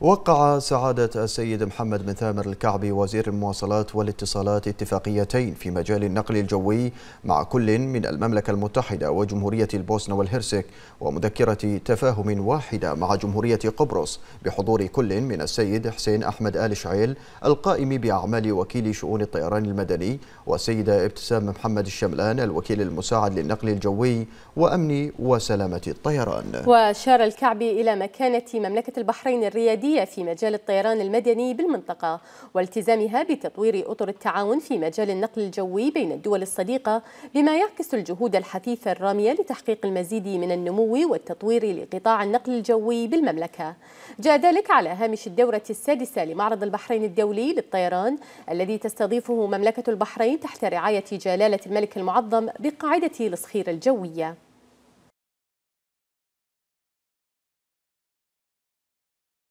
وقع سعادة السيد محمد بن ثامر الكعبي وزير المواصلات والاتصالات اتفاقيتين في مجال النقل الجوي مع كل من المملكة المتحدة وجمهورية البوسنة والهرسك ومذكرة تفاهم واحدة مع جمهورية قبرص بحضور كل من السيد حسين أحمد آل شعيل القائم بأعمال وكيل شؤون الطيران المدني والسيدة ابتسام محمد الشملان الوكيل المساعد للنقل الجوي وأمن وسلامة الطيران وأشار الكعبي إلى مكانة مملكة البحرين الريادية السعودية في مجال الطيران المدني بالمنطقة والتزامها بتطوير أطر التعاون في مجال النقل الجوي بين الدول الصديقة بما يعكس الجهود الحثيثة الرامية لتحقيق المزيد من النمو والتطوير لقطاع النقل الجوي بالمملكة جاء ذلك على هامش الدورة السادسة لمعرض البحرين الدولي للطيران الذي تستضيفه مملكة البحرين تحت رعاية جلالة الملك المعظم بقاعدة الصخير الجوية